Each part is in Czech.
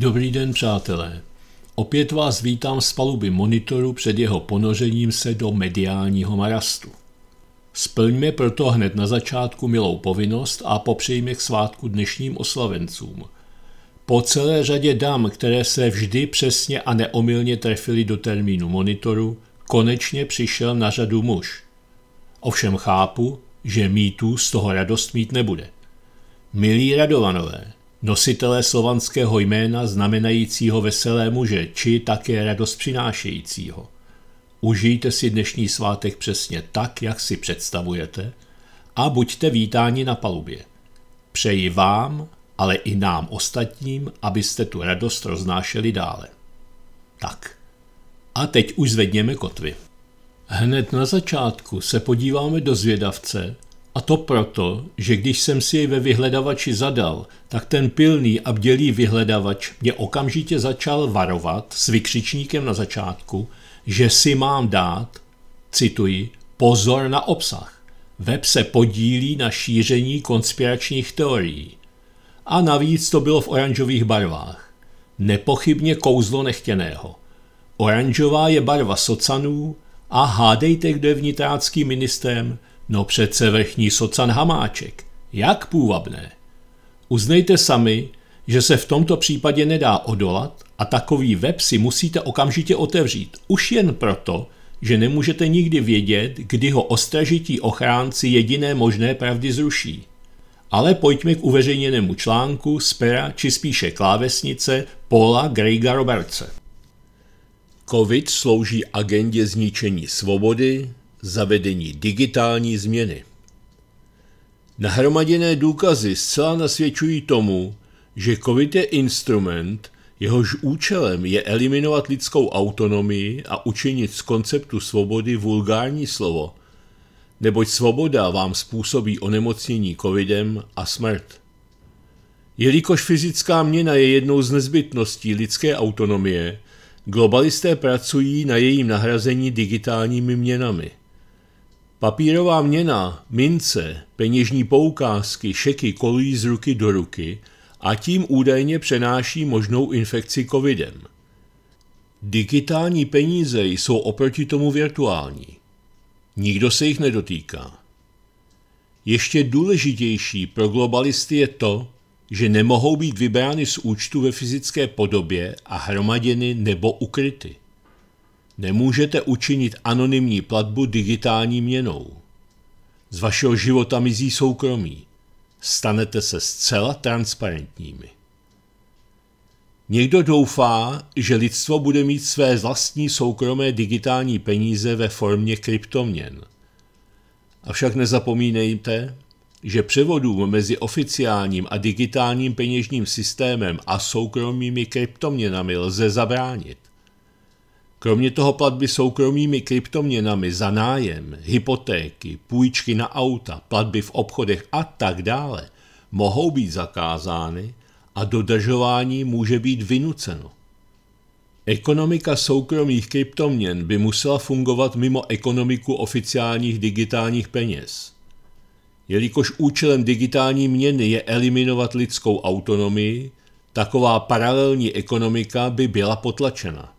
Dobrý den, přátelé. Opět vás vítám z paluby monitoru před jeho ponořením se do mediálního marastu. Splňme proto hned na začátku milou povinnost a popřejme k svátku dnešním oslavencům. Po celé řadě dám, které se vždy přesně a neomylně trefily do termínu monitoru, konečně přišel na řadu muž. Ovšem chápu, že mýtů z toho radost mít nebude. Milí radovanové, Nositelé slovanského jména znamenajícího veselé muže či také radost přinášejícího. Užijte si dnešní svátek přesně tak, jak si představujete a buďte vítáni na palubě. Přeji vám, ale i nám ostatním, abyste tu radost roznášeli dále. Tak. A teď už zvedněme kotvy. Hned na začátku se podíváme do zvědavce, a to proto, že když jsem si jej ve vyhledavači zadal, tak ten pilný a bdělý vyhledavač mě okamžitě začal varovat s vykřičníkem na začátku, že si mám dát, cituji, pozor na obsah. Web se podílí na šíření konspiračních teorií. A navíc to bylo v oranžových barvách. Nepochybně kouzlo nechtěného. Oranžová je barva socanů a hádejte, kdo je vnitráckým ministrem, No přece vrchní socan Hamáček. Jak půvabné. Uznejte sami, že se v tomto případě nedá odolat a takový web si musíte okamžitě otevřít. Už jen proto, že nemůžete nikdy vědět, kdy ho ostražití ochránci jediné možné pravdy zruší. Ale pojďme k uveřejněnému článku z pera či spíše klávesnice Paula Greiga Robertse. COVID slouží agendě zničení svobody, Zavedení digitální změny. Nahromaděné důkazy zcela nasvědčují tomu, že COVID je instrument, jehož účelem je eliminovat lidskou autonomii a učinit z konceptu svobody vulgární slovo, neboť svoboda vám způsobí onemocnění covidem a smrt. Jelikož fyzická měna je jednou z nezbytností lidské autonomie, globalisté pracují na jejím nahrazení digitálními měnami. Papírová měna, mince, peněžní poukázky, šeky kolují z ruky do ruky a tím údajně přenáší možnou infekci covidem. Digitální peníze jsou oproti tomu virtuální. Nikdo se jich nedotýká. Ještě důležitější pro globalisty je to, že nemohou být vybrány z účtu ve fyzické podobě a hromaděny nebo ukryty. Nemůžete učinit anonymní platbu digitální měnou. Z vašeho života mizí soukromí. Stanete se zcela transparentními. Někdo doufá, že lidstvo bude mít své vlastní soukromé digitální peníze ve formě kryptoměn. Avšak nezapomínejte, že převodů mezi oficiálním a digitálním peněžním systémem a soukromými kryptoměnami lze zabránit. Kromě toho platby soukromými kryptoměnami za nájem, hypotéky, půjčky na auta, platby v obchodech a tak dále mohou být zakázány a dodržování může být vynuceno. Ekonomika soukromých kryptoměn by musela fungovat mimo ekonomiku oficiálních digitálních peněz. Jelikož účelem digitální měny je eliminovat lidskou autonomii, taková paralelní ekonomika by byla potlačena.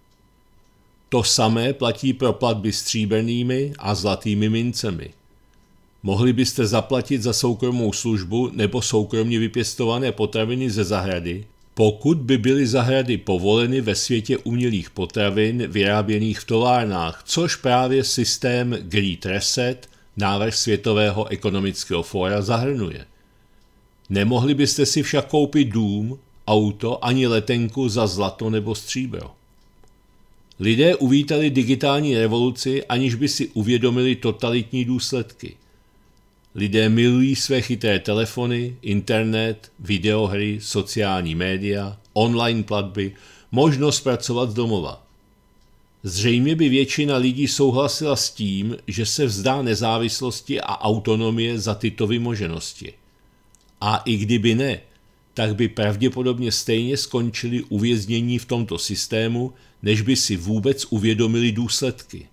To samé platí pro platby stříbrnými a zlatými mincemi. Mohli byste zaplatit za soukromou službu nebo soukromně vypěstované potraviny ze zahrady, pokud by byly zahrady povoleny ve světě umělých potravin vyráběných v továrnách, což právě systém Great Reset, návrh Světového ekonomického fóra, zahrnuje. Nemohli byste si však koupit dům, auto ani letenku za zlato nebo stříbro. Lidé uvítali digitální revoluci, aniž by si uvědomili totalitní důsledky. Lidé milují své chytré telefony, internet, videohry, sociální média, online platby, možnost pracovat z domova. Zřejmě by většina lidí souhlasila s tím, že se vzdá nezávislosti a autonomie za tyto vymoženosti. A i kdyby ne, tak by pravděpodobně stejně skončili uvěznění v tomto systému, než by si vůbec uvědomili důsledky.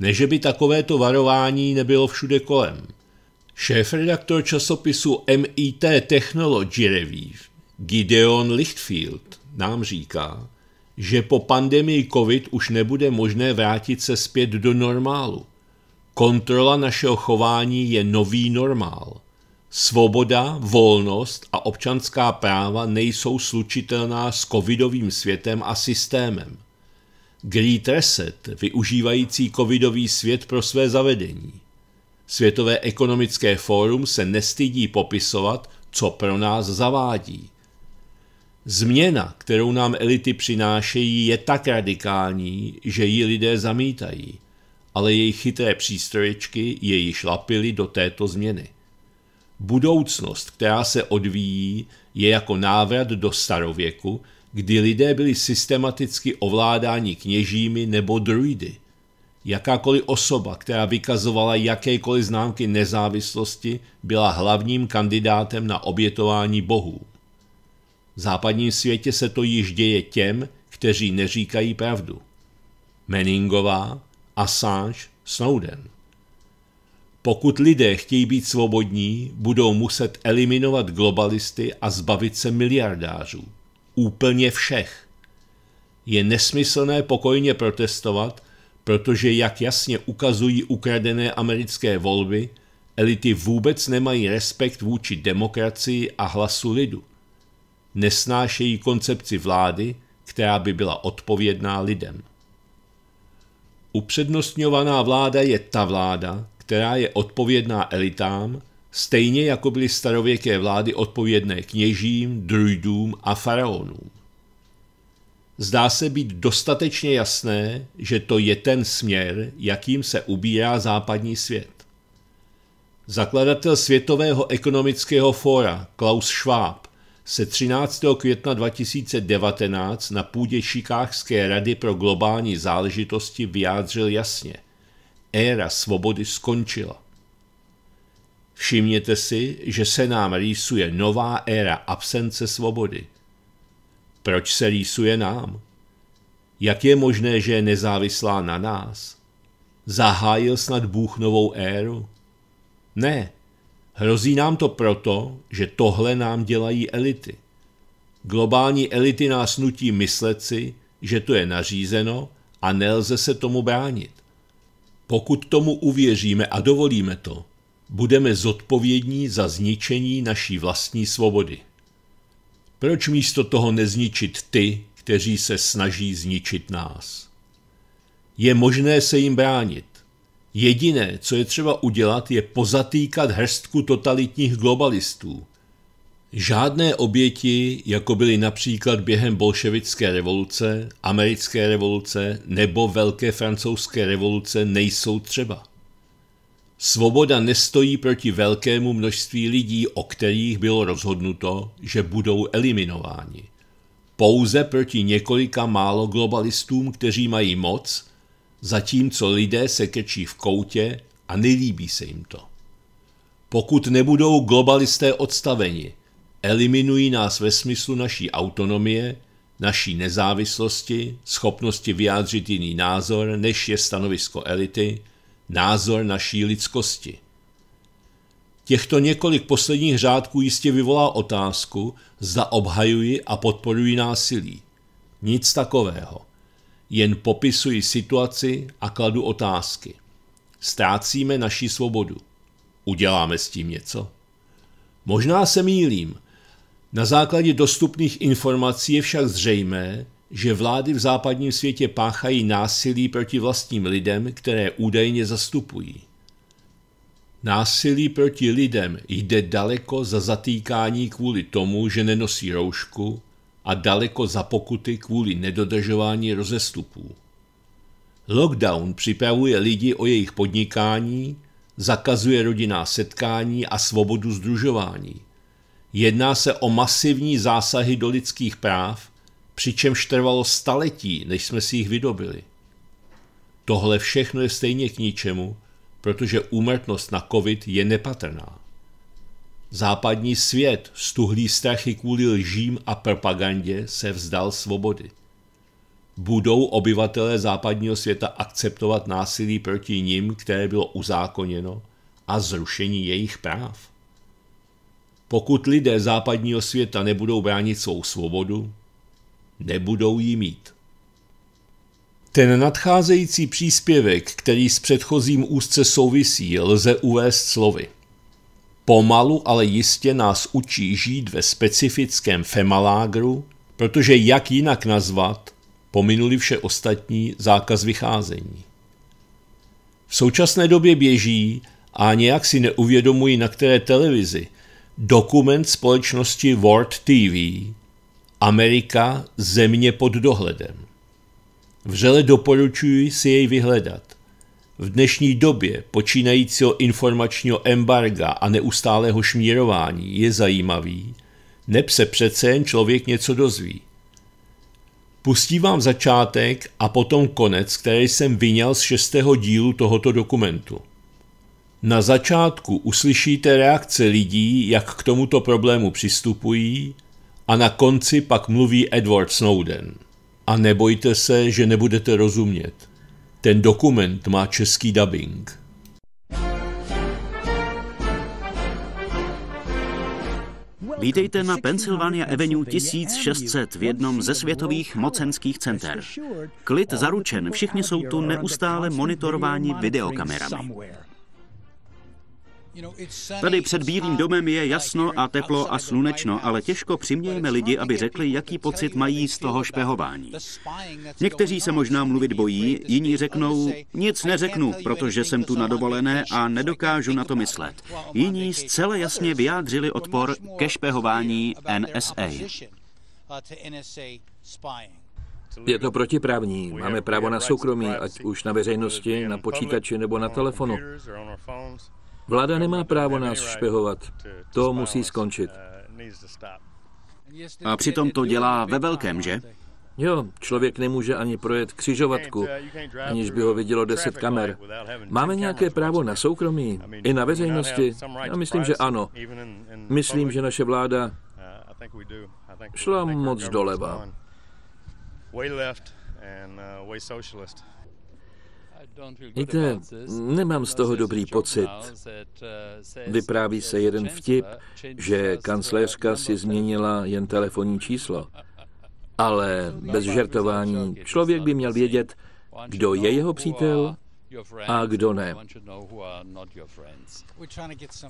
Neže by takovéto varování nebylo všude kolem. Šéf-redaktor časopisu MIT Technology Review Gideon Lichtfield nám říká, že po pandemii COVID už nebude možné vrátit se zpět do normálu. Kontrola našeho chování je nový normál. Svoboda, volnost a občanská práva nejsou slučitelná s covidovým světem a systémem. Great Reset, využívající covidový svět pro své zavedení. Světové ekonomické fórum se nestydí popisovat, co pro nás zavádí. Změna, kterou nám elity přinášejí, je tak radikální, že ji lidé zamítají, ale jejich chytré přístroječky je již lapily do této změny. Budoucnost, která se odvíjí, je jako návrat do starověku, kdy lidé byli systematicky ovládáni kněžími nebo druidy. Jakákoliv osoba, která vykazovala jakékoliv známky nezávislosti, byla hlavním kandidátem na obětování bohů. V západním světě se to již děje těm, kteří neříkají pravdu. Meningová, Assange, Snowden – pokud lidé chtějí být svobodní, budou muset eliminovat globalisty a zbavit se miliardářů. Úplně všech. Je nesmyslné pokojně protestovat, protože, jak jasně ukazují ukradené americké volby, elity vůbec nemají respekt vůči demokracii a hlasu lidu. Nesnášejí koncepci vlády, která by byla odpovědná lidem. Upřednostňovaná vláda je ta vláda, která je odpovědná elitám, stejně jako byly starověké vlády odpovědné kněžím, druidům a faraonům. Zdá se být dostatečně jasné, že to je ten směr, jakým se ubírá západní svět. Zakladatel Světového ekonomického fóra Klaus Schwab se 13. května 2019 na půdě Chicagské rady pro globální záležitosti vyjádřil jasně – éra svobody skončila. Všimněte si, že se nám rýsuje nová éra absence svobody. Proč se rýsuje nám? Jak je možné, že je nezávislá na nás? Zahájil snad Bůh novou éru? Ne, hrozí nám to proto, že tohle nám dělají elity. Globální elity nás nutí myslet si, že to je nařízeno a nelze se tomu bránit. Pokud tomu uvěříme a dovolíme to, budeme zodpovědní za zničení naší vlastní svobody. Proč místo toho nezničit ty, kteří se snaží zničit nás? Je možné se jim bránit. Jediné, co je třeba udělat, je pozatýkat hrstku totalitních globalistů – Žádné oběti, jako byly například během bolševické revoluce, americké revoluce nebo velké francouzské revoluce, nejsou třeba. Svoboda nestojí proti velkému množství lidí, o kterých bylo rozhodnuto, že budou eliminováni. Pouze proti několika málo globalistům, kteří mají moc, zatímco lidé se kečí v koutě a nelíbí se jim to. Pokud nebudou globalisté odstaveni, Eliminují nás ve smyslu naší autonomie, naší nezávislosti, schopnosti vyjádřit jiný názor, než je stanovisko elity, názor naší lidskosti. Těchto několik posledních řádků jistě vyvolá otázku, zda obhajují a podporují násilí. Nic takového. Jen popisují situaci a kladu otázky. Ztrácíme naši svobodu. Uděláme s tím něco? Možná se mýlím, na základě dostupných informací je však zřejmé, že vlády v západním světě páchají násilí proti vlastním lidem, které údajně zastupují. Násilí proti lidem jde daleko za zatýkání kvůli tomu, že nenosí roušku a daleko za pokuty kvůli nedodržování rozestupů. Lockdown připravuje lidi o jejich podnikání, zakazuje rodinná setkání a svobodu združování – Jedná se o masivní zásahy do lidských práv, přičemž trvalo staletí, než jsme si jich vydobili. Tohle všechno je stejně k ničemu, protože úmrtnost na covid je nepatrná. Západní svět, stuhlý strachy kvůli lžím a propagandě, se vzdal svobody. Budou obyvatelé západního světa akceptovat násilí proti nim, které bylo uzákoněno, a zrušení jejich práv? Pokud lidé západního světa nebudou bránit svou svobodu, nebudou ji mít. Ten nadcházející příspěvek, který s předchozím úzce souvisí, lze uvést slovy. Pomalu, ale jistě nás učí žít ve specifickém femalágru, protože jak jinak nazvat, pominuli vše ostatní zákaz vycházení. V současné době běží a nějak si neuvědomují, na které televizi, Dokument společnosti World TV Amerika země pod dohledem. Vřele doporučuji si jej vyhledat. V dnešní době počínajícího informačního embarga a neustálého šmírování je zajímavý, neb se přece jen člověk něco dozví. Pustí vám začátek a potom konec, který jsem vyňal z šestého dílu tohoto dokumentu. Na začátku uslyšíte reakce lidí, jak k tomuto problému přistupují, a na konci pak mluví Edward Snowden. A nebojte se, že nebudete rozumět. Ten dokument má český dubbing. Vítejte na Pennsylvania Avenue 1600 v jednom ze světových mocenských center. Klid zaručen, všichni jsou tu neustále monitorováni videokamerami. Tady před Bílým domem je jasno a teplo a slunečno, ale těžko přimějeme lidi, aby řekli, jaký pocit mají z toho špehování. Někteří se možná mluvit bojí, jiní řeknou, nic neřeknu, protože jsem tu na dovolené a nedokážu na to myslet. Jiní zcela jasně vyjádřili odpor ke špehování NSA. Uh, je to protiprávní. Máme právo na soukromí, ať už na veřejnosti, na počítači nebo na telefonu. Vláda nemá právo nás špehovat. To musí skončit. A přitom to dělá ve velkém, že? Jo, člověk nemůže ani projet křižovatku, aniž by ho vidělo deset kamer. Máme nějaké právo na soukromí, i na veřejnosti? Já myslím, že ano. Myslím, že naše vláda šla moc doleva. Víte, nemám z toho dobrý pocit. Vypráví se jeden vtip, že kancléřka si změnila jen telefonní číslo. Ale bez žertování člověk by měl vědět, kdo je jeho přítel a kdo ne.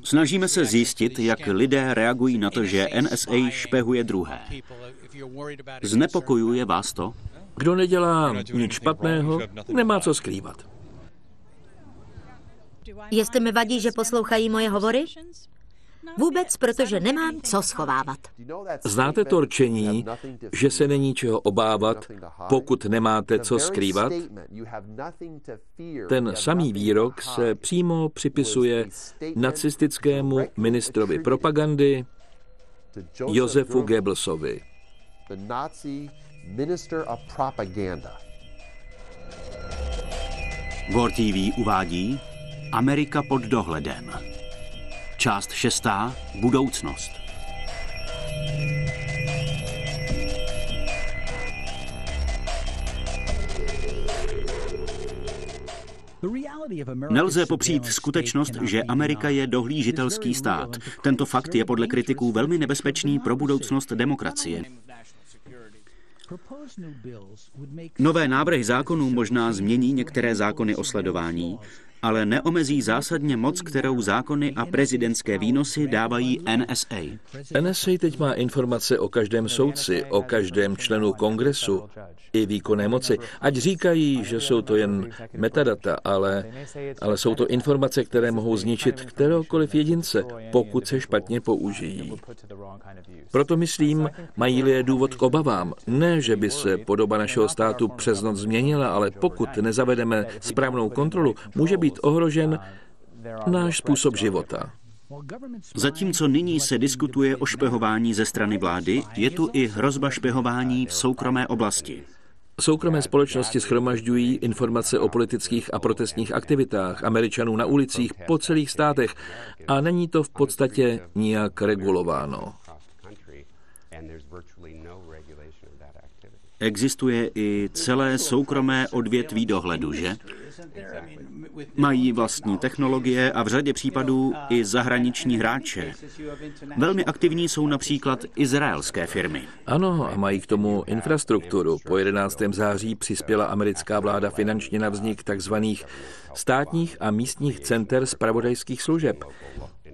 Snažíme se zjistit, jak lidé reagují na to, že NSA špehuje druhé. Znepokojuje vás to? Kdo nedělá nic špatného, nemá co skrývat. Jestli mi vadí, že poslouchají moje hovory? Vůbec, protože nemám co schovávat. Znáte to rčení, že se není čeho obávat, pokud nemáte co skrývat? Ten samý výrok se přímo připisuje nacistickému ministrovi propagandy Josefu Goebbelsovi. Gore TV uvádí Amerika pod dohledem. Část šestá. Budoucnost. Nelze popřít skutečnost, že Amerika je dohlížitelský stát. Tento fakt je podle kritiků velmi nebezpečný pro budoucnost demokracie. Nové návrhy zákonů možná změní některé zákony o sledování, ale neomezí zásadně moc, kterou zákony a prezidentské výnosy dávají NSA. NSA teď má informace o každém soudci, o každém členu kongresu i výkonné moci. Ať říkají, že jsou to jen metadata, ale, ale jsou to informace, které mohou zničit kteréhokoliv jedince, pokud se špatně použijí. Proto myslím, mají-li je důvod k obavám. Ne, že by se podoba našeho státu přes noc změnila, ale pokud nezavedeme správnou kontrolu, může být být ohrožen náš způsob života. Zatímco nyní se diskutuje o špehování ze strany vlády, je tu i hrozba špehování v soukromé oblasti. Soukromé společnosti schromažďují informace o politických a protestních aktivitách Američanů na ulicích po celých státech a není to v podstatě nijak regulováno. Existuje i celé soukromé odvětví dohledu, že? Mají vlastní technologie a v řadě případů i zahraniční hráče. Velmi aktivní jsou například izraelské firmy. Ano, a mají k tomu infrastrukturu. Po 11. září přispěla americká vláda finančně na vznik takzvaných státních a místních center zpravodajských služeb.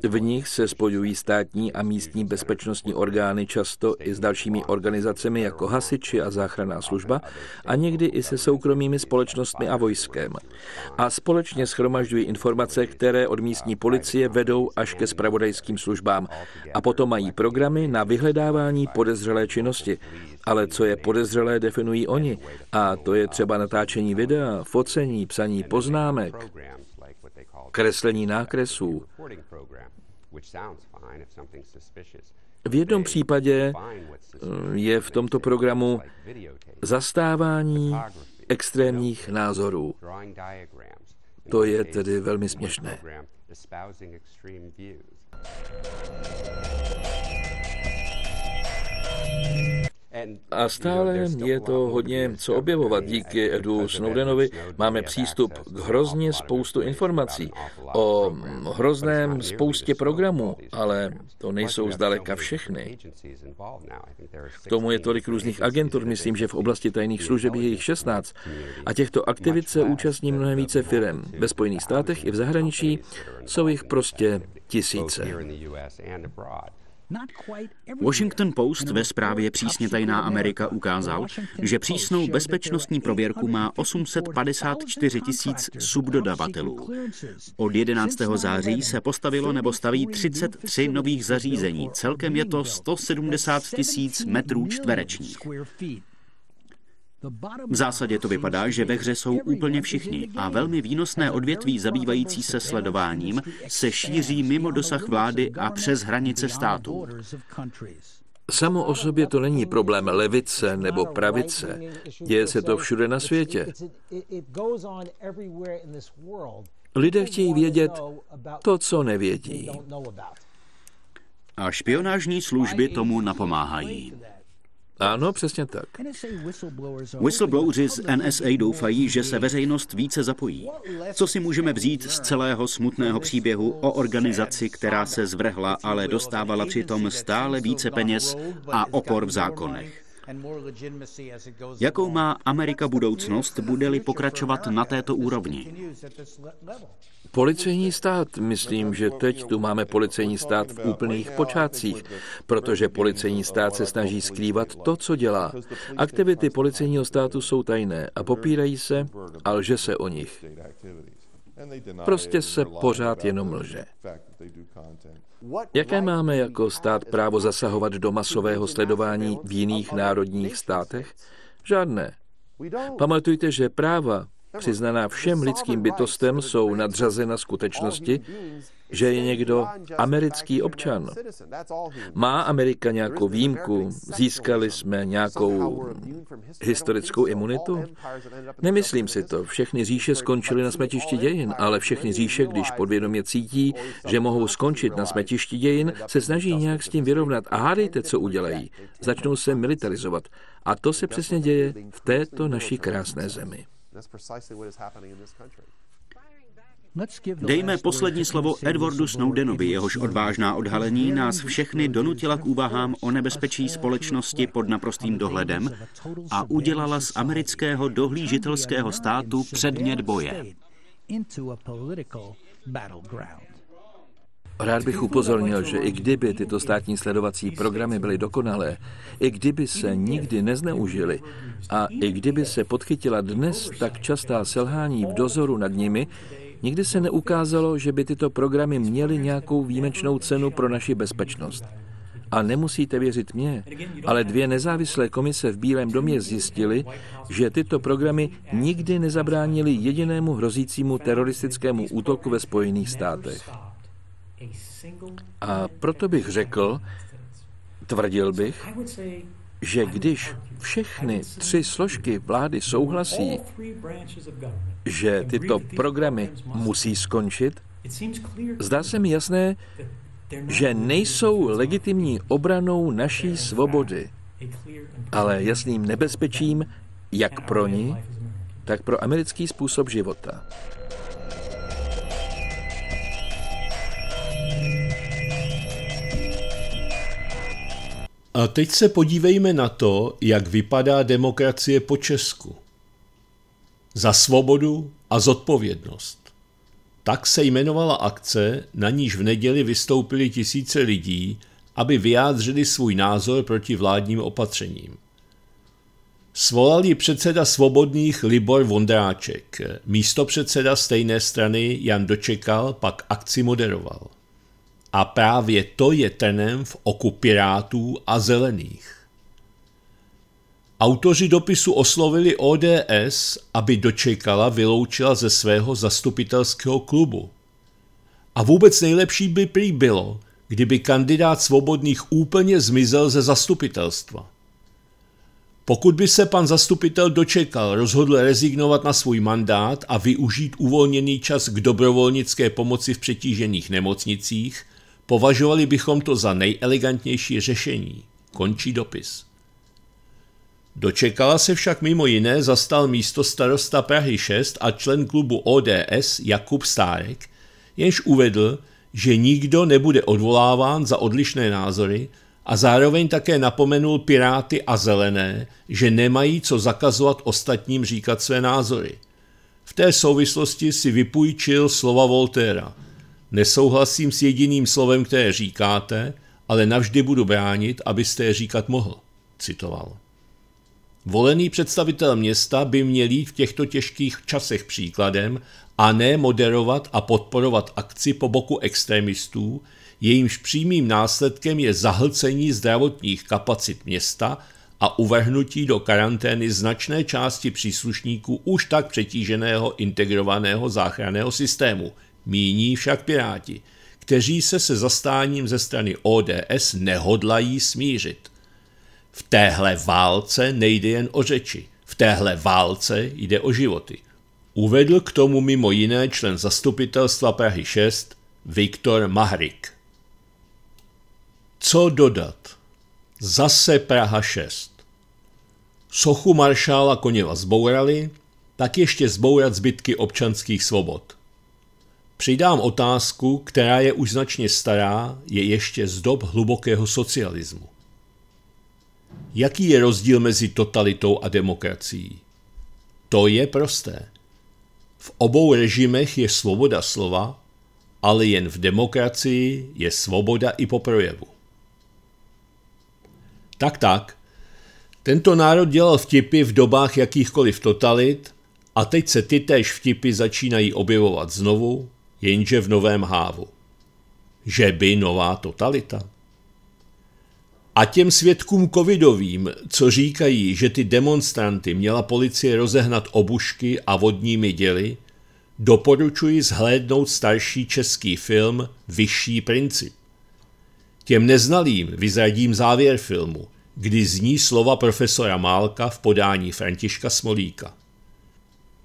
V nich se spojují státní a místní bezpečnostní orgány často i s dalšími organizacemi jako hasiči a záchranná služba a někdy i se soukromými společnostmi a vojskem. A společně schromažďují informace, které od místní policie vedou až ke spravodajským službám a potom mají programy na vyhledávání podezřelé činnosti. Ale co je podezřelé, definují oni. A to je třeba natáčení videa, focení, psaní poznámek kreslení nákresů. V jednom případě eh, je v tomto programu zastávání extrémních názorů. To je tedy velmi směšné. A stále je to hodně co objevovat. Díky Edu Snowdenovi máme přístup k hrozně spoustu informací o hrozném spoustě programů, ale to nejsou zdaleka všechny. K tomu je tolik různých agentur, myslím, že v oblasti tajných služeb je jich 16. A těchto aktivit se účastní mnohem více firem. Ve Spojených státech i v zahraničí jsou jich prostě tisíce. Washington Post ve zprávě Přísně tajná Amerika ukázal, že přísnou bezpečnostní prověrku má 854 tisíc subdodavatelů. Od 11. září se postavilo nebo staví 33 nových zařízení. Celkem je to 170 tisíc metrů čtverečních. V zásadě to vypadá, že ve hře jsou úplně všichni a velmi výnosné odvětví zabývající se sledováním se šíří mimo dosah vlády a přes hranice států. Samo o sobě to není problém levice nebo pravice. Děje se to všude na světě. Lidé chtějí vědět to, co nevědí. A špionážní služby tomu napomáhají. Ano, přesně tak. Whistleblowers z NSA doufají, že se veřejnost více zapojí. Co si můžeme vzít z celého smutného příběhu o organizaci, která se zvrhla, ale dostávala přitom stále více peněz a opor v zákonech? Jakou má Amerika budoucnost, bude-li pokračovat na této úrovni? Policejní stát, myslím, že teď tu máme policejní stát v úplných počátcích, protože policejní stát se snaží skrývat to, co dělá. Aktivity policejního státu jsou tajné a popírají se a lže se o nich. Prostě se pořád jenom lže. Jaké máme jako stát právo zasahovat do masového sledování v jiných národních státech? Žádné. Pamatujte, že práva přiznaná všem lidským bytostem, jsou nadřazena skutečnosti, že je někdo americký občan. Má Amerika nějakou výjimku? Získali jsme nějakou historickou imunitu? Nemyslím si to. Všechny říše skončily na smetišti dějin, ale všechny říše, když podvědomě cítí, že mohou skončit na smetišti dějin, se snaží nějak s tím vyrovnat. A hádejte, co udělají. Začnou se militarizovat. A to se přesně děje v této naší krásné zemi. Dejme poslední slovo Edwardu Snowdenovi, jehož odvážná odhalení nás všechny donutila k úvahám o nebezpečí společnosti pod naprostým dohledem a udělala z amerického dohlížitelského státu předmět boje. into a political battleground. Rád bych upozornil, že i kdyby tyto státní sledovací programy byly dokonalé, i kdyby se nikdy nezneužily a i kdyby se podchytila dnes tak častá selhání v dozoru nad nimi, nikdy se neukázalo, že by tyto programy měly nějakou výjimečnou cenu pro naši bezpečnost. A nemusíte věřit mě, ale dvě nezávislé komise v Bílém domě zjistily, že tyto programy nikdy nezabránily jedinému hrozícímu teroristickému útoku ve Spojených státech. A proto bych řekl, tvrdil bych, že když všechny tři složky vlády souhlasí, že tyto programy musí skončit, zdá se mi jasné, že nejsou legitimní obranou naší svobody, ale jasným nebezpečím jak pro ní, tak pro americký způsob života. A teď se podívejme na to, jak vypadá demokracie po Česku. Za svobodu a zodpovědnost. Tak se jmenovala akce, na níž v neděli vystoupili tisíce lidí, aby vyjádřili svůj názor proti vládním opatřením. Svolal ji předseda svobodných Libor Vondráček, místo předseda stejné strany Jan Dočekal pak akci moderoval. A právě to je tenem v oku Pirátů a Zelených. Autoři dopisu oslovili ODS, aby dočekala vyloučila ze svého zastupitelského klubu. A vůbec nejlepší by prý bylo, kdyby kandidát svobodných úplně zmizel ze zastupitelstva. Pokud by se pan zastupitel dočekal, rozhodl rezignovat na svůj mandát a využít uvolněný čas k dobrovolnické pomoci v přetížených nemocnicích – Považovali bychom to za nejelegantnější řešení. Končí dopis. Dočekala se však mimo jiné zastal místo starosta Prahy 6 a člen klubu ODS Jakub Stárek, jenž uvedl, že nikdo nebude odvoláván za odlišné názory a zároveň také napomenul Piráty a Zelené, že nemají co zakazovat ostatním říkat své názory. V té souvislosti si vypůjčil slova Voltéra – Nesouhlasím s jediným slovem, které říkáte, ale navždy budu bránit, abyste je říkat mohl, citoval. Volený představitel města by měl jít v těchto těžkých časech příkladem a ne moderovat a podporovat akci po boku extremistů, jejímž přímým následkem je zahlcení zdravotních kapacit města a uvrhnutí do karantény značné části příslušníků už tak přetíženého integrovaného záchranného systému – míní však Piráti, kteří se se zastáním ze strany ODS nehodlají smířit. V téhle válce nejde jen o řeči, v téhle válce jde o životy. Uvedl k tomu mimo jiné člen zastupitelstva Prahy 6 Viktor Mahrik. Co dodat? Zase Praha 6. Sochu maršála Koněva zbourali, tak ještě zbourat zbytky občanských svobod. Přidám otázku, která je už značně stará, je ještě z dob hlubokého socialismu. Jaký je rozdíl mezi totalitou a demokracií? To je prosté. V obou režimech je svoboda slova, ale jen v demokracii je svoboda i po projevu. Tak, tak. Tento národ dělal vtipy v dobách jakýchkoliv totalit a teď se ty též vtipy začínají objevovat znovu jenže v novém hávu. Že by nová totalita? A těm svědkům covidovým, co říkají, že ty demonstranty měla policie rozehnat obušky a vodními děly, doporučuji zhlédnout starší český film Vyšší princip. Těm neznalým vyzradím závěr filmu, kdy zní slova profesora Málka v podání Františka Smolíka.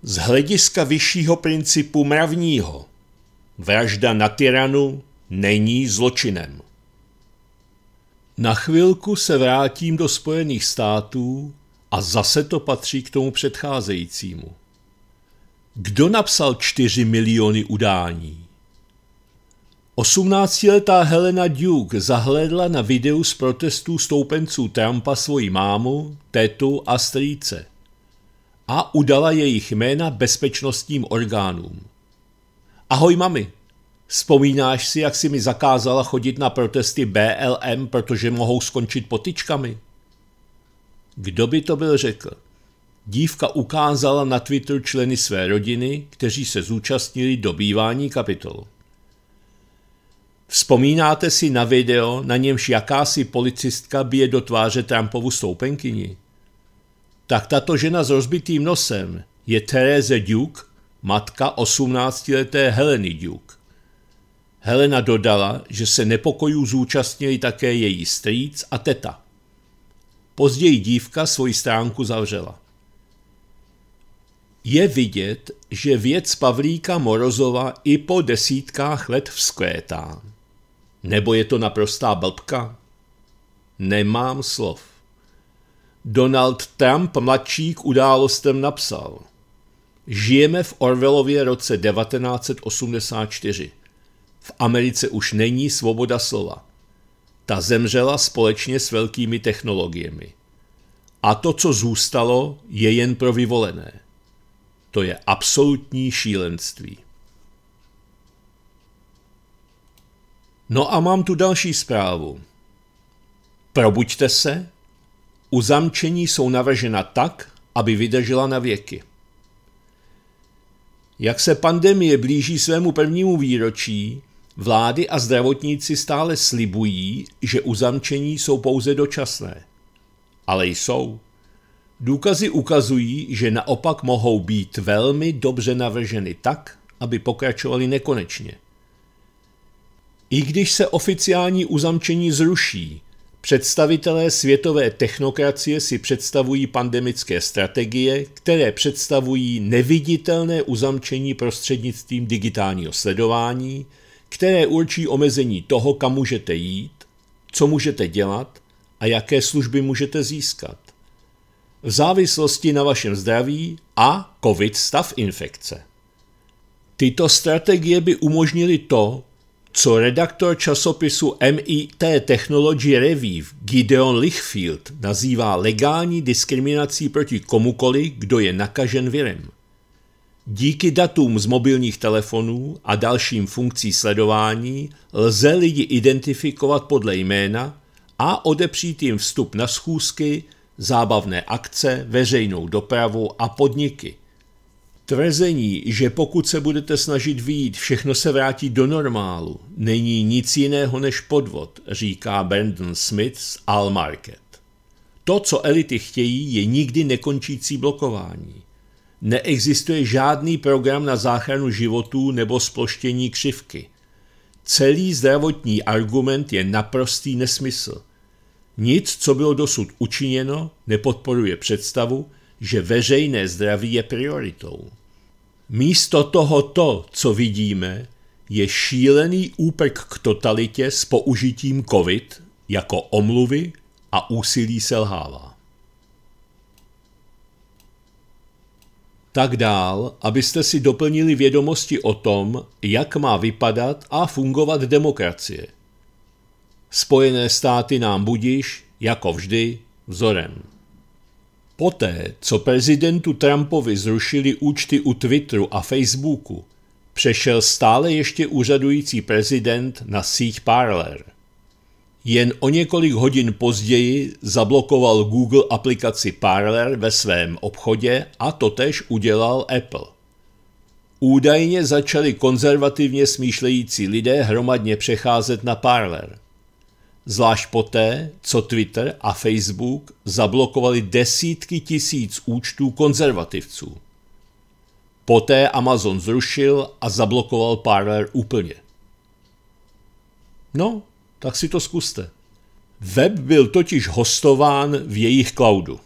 Z hlediska vyššího principu mravního Vražda na tyranu není zločinem. Na chvilku se vrátím do Spojených států a zase to patří k tomu předcházejícímu. Kdo napsal 4 miliony udání? Osmnáctiletá Helena Duke zahledla na videu z protestů stoupenců Trumpa svoji mámu, tetu a strýce a udala jejich jména bezpečnostním orgánům. Ahoj mami, vzpomínáš si, jak si mi zakázala chodit na protesty BLM, protože mohou skončit potičkami? Kdo by to byl řekl? Dívka ukázala na Twitter členy své rodiny, kteří se zúčastnili dobývání kapitolu. Vzpomínáte si na video, na němž jakási policistka bije do tváře Trumpovu stoupenkyni? Tak tato žena s rozbitým nosem je Therese Duke, matka 18-leté Heleny Duke. Helena dodala, že se nepokojů zúčastnili také její strýc a teta. Později dívka svoji stránku zavřela. Je vidět, že věc Pavlíka Morozova i po desítkách let vzkvétá. Nebo je to naprostá blbka? Nemám slov. Donald Trump mladší k událostem napsal. Žijeme v Orwellově roce 1984. V Americe už není svoboda slova. Ta zemřela společně s velkými technologiemi. A to, co zůstalo, je jen pro vyvolené. To je absolutní šílenství. No a mám tu další zprávu. Probuďte se. Uzamčení jsou navržena tak, aby vydržela na věky. Jak se pandemie blíží svému prvnímu výročí, vlády a zdravotníci stále slibují, že uzamčení jsou pouze dočasné. Ale jsou. Důkazy ukazují, že naopak mohou být velmi dobře navrženy tak, aby pokračovaly nekonečně. I když se oficiální uzamčení zruší, Představitelé světové technokracie si představují pandemické strategie, které představují neviditelné uzamčení prostřednictvím digitálního sledování, které určí omezení toho, kam můžete jít, co můžete dělat a jaké služby můžete získat. V závislosti na vašem zdraví a COVID stav infekce. Tyto strategie by umožnily to, co redaktor časopisu MIT Technology Review Gideon Lichfield nazývá legální diskriminací proti komukoli, kdo je nakažen virem. Díky datům z mobilních telefonů a dalším funkcí sledování lze lidi identifikovat podle jména a odepřít jim vstup na schůzky, zábavné akce, veřejnou dopravu a podniky. Tvrzení, že pokud se budete snažit výjít, všechno se vrátí do normálu, není nic jiného než podvod, říká Brandon Smith z Al Market. To, co elity chtějí, je nikdy nekončící blokování. Neexistuje žádný program na záchranu životů nebo sploštění křivky. Celý zdravotní argument je naprostý nesmysl. Nic, co bylo dosud učiněno, nepodporuje představu, že veřejné zdraví je prioritou. Místo toho to, co vidíme, je šílený úprk k totalitě s použitím COVID jako omluvy a úsilí selhává. Tak dál, abyste si doplnili vědomosti o tom, jak má vypadat a fungovat demokracie. Spojené státy nám budíš, jako vždy, vzorem. Poté, co prezidentu Trumpovi zrušili účty u Twitteru a Facebooku, přešel stále ještě úřadující prezident na síť Parler. Jen o několik hodin později zablokoval Google aplikaci Parler ve svém obchodě a totež udělal Apple. Údajně začali konzervativně smýšlející lidé hromadně přecházet na Parler zvlášť poté, co Twitter a Facebook zablokovali desítky tisíc účtů konzervativců. Poté Amazon zrušil a zablokoval Parler úplně. No, tak si to zkuste. Web byl totiž hostován v jejich cloudu.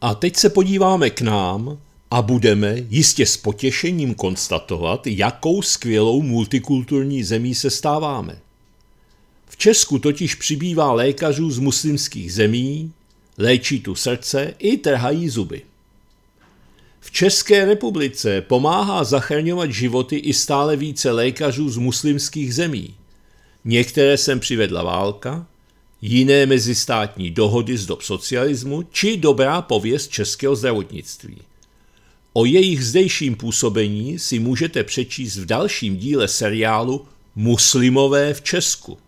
A teď se podíváme k nám a budeme jistě s potěšením konstatovat, jakou skvělou multikulturní zemí se stáváme. Česku totiž přibývá lékařů z muslimských zemí, léčí tu srdce i trhají zuby. V České republice pomáhá zachraňovat životy i stále více lékařů z muslimských zemí. Některé sem přivedla válka, jiné mezistátní dohody z dob socialismu či dobrá pověst českého zdravotnictví. O jejich zdejším působení si můžete přečíst v dalším díle seriálu Muslimové v Česku.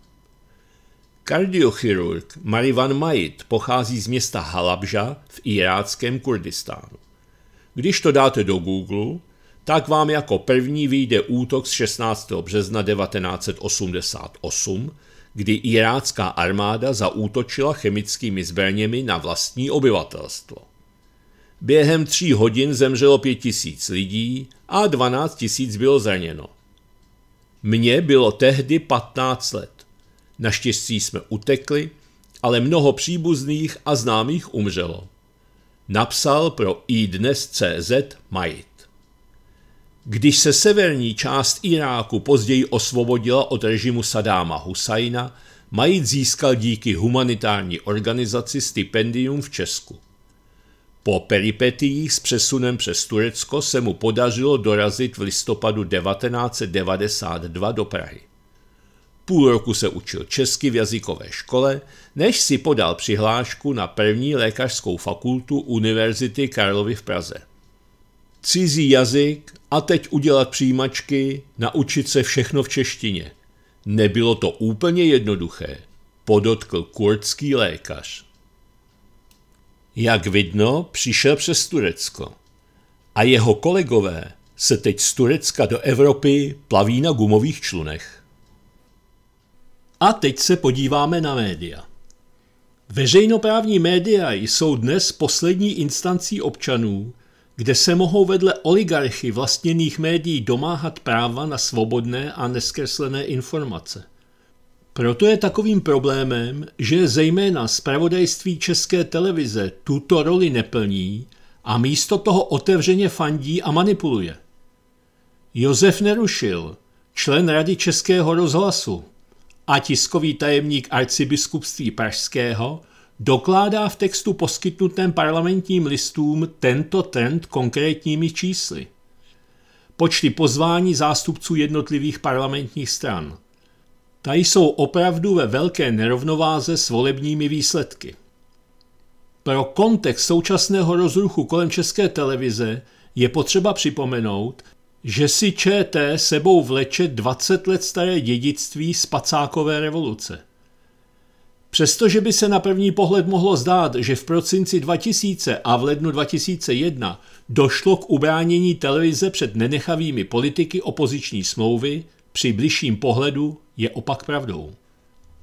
Kardiochirurg Marivan Majid pochází z města Halabža v iráckém Kurdistánu. Když to dáte do Google, tak vám jako první vyjde útok z 16. března 1988, kdy irácká armáda zaútočila chemickými zbraněmi na vlastní obyvatelstvo. Během tří hodin zemřelo pět tisíc lidí a 12 tisíc bylo zraněno. Mně bylo tehdy 15 let. Naštěstí jsme utekli, ale mnoho příbuzných a známých umřelo. Napsal pro iDnes.cz Majit. Když se severní část Iráku později osvobodila od režimu Sadáma Husajna, Majit získal díky humanitární organizaci stipendium v Česku. Po peripetiích s přesunem přes Turecko se mu podařilo dorazit v listopadu 1992 do Prahy. Půl roku se učil česky v jazykové škole, než si podal přihlášku na první lékařskou fakultu Univerzity Karlovy v Praze. Cizí jazyk a teď udělat přijímačky, naučit se všechno v češtině. Nebylo to úplně jednoduché, podotkl kurdský lékař. Jak vidno, přišel přes Turecko. A jeho kolegové se teď z Turecka do Evropy plaví na gumových člunech. A teď se podíváme na média. Veřejnoprávní média jsou dnes poslední instancí občanů, kde se mohou vedle oligarchy vlastněných médií domáhat práva na svobodné a neskreslené informace. Proto je takovým problémem, že zejména zpravodajství České televize tuto roli neplní a místo toho otevřeně fandí a manipuluje. Josef Nerušil, člen Rady Českého rozhlasu, a tiskový tajemník arcibiskupství pražského dokládá v textu poskytnutém parlamentním listům tento trend konkrétními čísly. Počty pozvání zástupců jednotlivých parlamentních stran. Ta jsou opravdu ve velké nerovnováze s volebními výsledky. Pro kontext současného rozruchu kolem české televize je potřeba připomenout, že si ČT sebou vleče 20 let staré dědictví z pacákové revoluce. Přestože by se na první pohled mohlo zdát, že v prosinci 2000 a v lednu 2001 došlo k ubránění televize před nenechavými politiky opoziční smlouvy, při bližším pohledu je opak pravdou.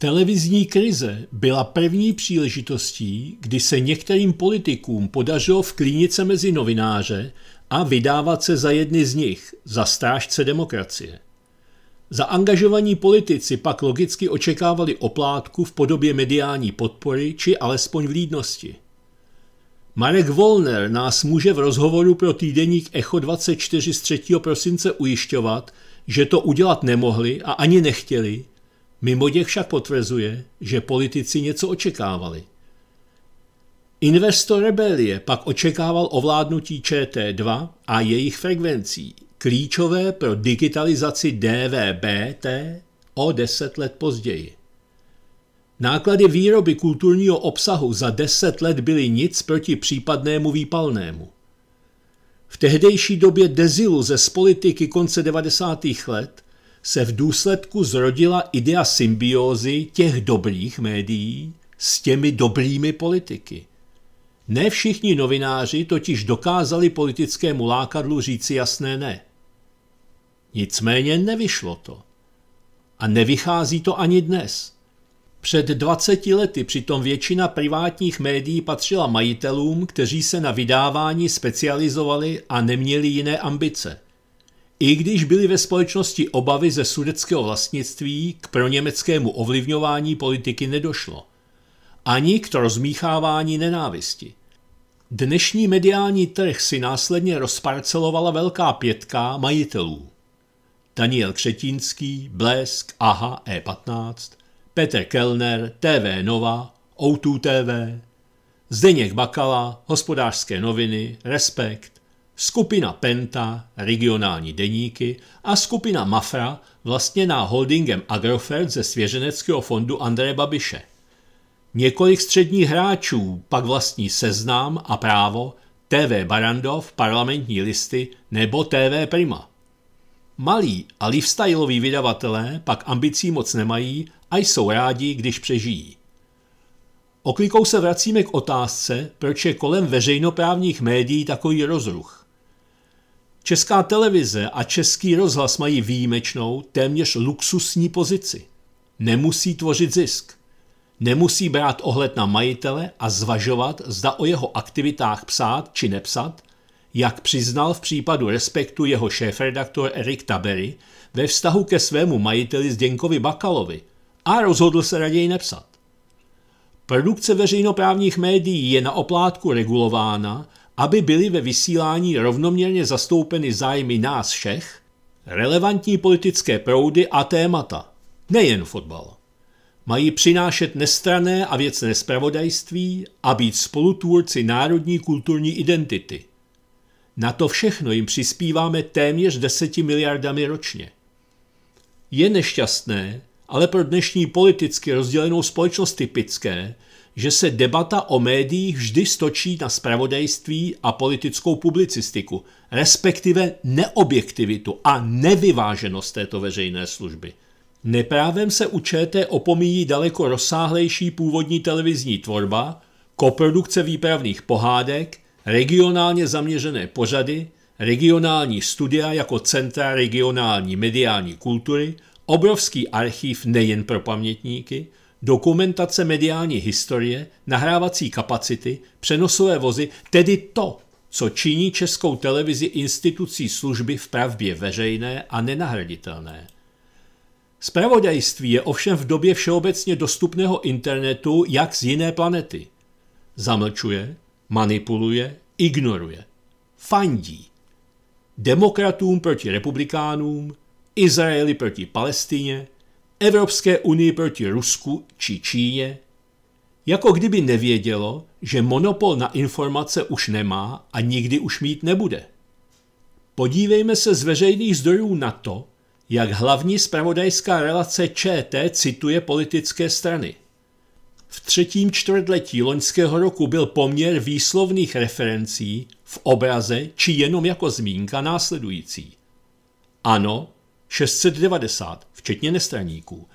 Televizní krize byla první příležitostí, kdy se některým politikům podařilo vklínit se mezi novináře a vydávat se za jedny z nich, za strážce demokracie. za angažovaní politici pak logicky očekávali oplátku v podobě mediální podpory či alespoň vlídnosti. Marek Volner nás může v rozhovoru pro týdeník Echo 24 z 3. prosince ujišťovat, že to udělat nemohli a ani nechtěli, mimo však potvrzuje, že politici něco očekávali. Investor Rebelie pak očekával ovládnutí ČT2 a jejich frekvencí, klíčové pro digitalizaci DVBT o deset let později. Náklady výroby kulturního obsahu za deset let byly nic proti případnému výpalnému. V tehdejší době dezilu ze politiky konce 90. let se v důsledku zrodila idea symbiózy těch dobrých médií s těmi dobrými politiky. Ne všichni novináři totiž dokázali politickému lákadlu říci jasné ne. Nicméně nevyšlo to. A nevychází to ani dnes. Před 20 lety přitom většina privátních médií patřila majitelům, kteří se na vydávání specializovali a neměli jiné ambice. I když byly ve společnosti obavy ze sudeckého vlastnictví, k proněmeckému ovlivňování politiky nedošlo. Ani k rozmíchávání nenávisti. Dnešní mediální trh si následně rozparcelovala velká pětka majitelů. Daniel Křetínský, Blesk, AHA, E15, Petr Kellner, TV Nova, O2 TV, Zdeněk Bakala, Hospodářské noviny, Respekt, skupina Penta, regionální deníky a skupina Mafra vlastněná holdingem Agrofert ze svěženeckého fondu Andreje Babiše. Několik středních hráčů pak vlastní Seznam a právo, TV Barandov, parlamentní listy nebo TV Prima. Malí a lifestyleoví vydavatelé pak ambicí moc nemají a jsou rádi, když přežijí. Oklikou se vracíme k otázce, proč je kolem veřejnoprávních médií takový rozruch. Česká televize a český rozhlas mají výjimečnou, téměř luxusní pozici. Nemusí tvořit zisk. Nemusí brát ohled na majitele a zvažovat, zda o jeho aktivitách psát či nepsat, jak přiznal v případu respektu jeho šéf-redaktor Erik Tabery ve vztahu ke svému majiteli Zděnkovi Bakalovi a rozhodl se raději nepsat. Produkce veřejnoprávních médií je na oplátku regulována, aby byly ve vysílání rovnoměrně zastoupeny zájmy nás všech, relevantní politické proudy a témata, nejen fotbal mají přinášet nestrané a věcné spravodajství a být spolutvůrci národní kulturní identity. Na to všechno jim přispíváme téměř 10 miliardami ročně. Je nešťastné, ale pro dnešní politicky rozdělenou společnost typické, že se debata o médiích vždy stočí na spravodajství a politickou publicistiku, respektive neobjektivitu a nevyváženost této veřejné služby – Neprávem se u ČT opomíjí daleko rozsáhlejší původní televizní tvorba, koprodukce výpravných pohádek, regionálně zaměřené pořady, regionální studia jako centra regionální mediální kultury, obrovský archív nejen pro pamětníky, dokumentace mediální historie, nahrávací kapacity, přenosové vozy, tedy to, co činí českou televizi institucí služby v pravdě veřejné a nenahraditelné. Spravodajství je ovšem v době všeobecně dostupného internetu jak z jiné planety. Zamlčuje, manipuluje, ignoruje. Fandí. Demokratům proti republikánům, Izraeli proti Palestině, Evropské unii proti Rusku či Číně, jako kdyby nevědělo, že monopol na informace už nemá a nikdy už mít nebude. Podívejme se z veřejných zdrojů na to, jak hlavní spravodajská relace ČT cituje politické strany. V třetím čtvrtletí loňského roku byl poměr výslovných referencí v obraze či jenom jako zmínka následující. Ano, 690, včetně nestraníků,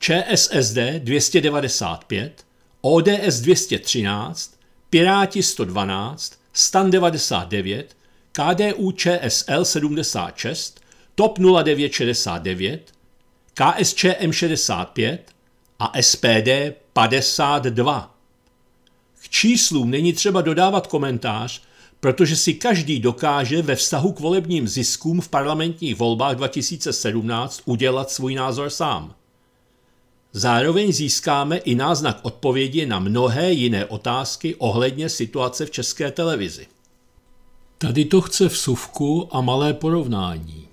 ČSSD 295, ODS 213, Piráti 112, Stan 99, KDU ČSL 76, TOP 0969, KSČM 65 a SPD 52. K číslům není třeba dodávat komentář, protože si každý dokáže ve vztahu k volebním ziskům v parlamentních volbách 2017 udělat svůj názor sám. Zároveň získáme i náznak odpovědi na mnohé jiné otázky ohledně situace v české televizi. Tady to chce vsuvku a malé porovnání.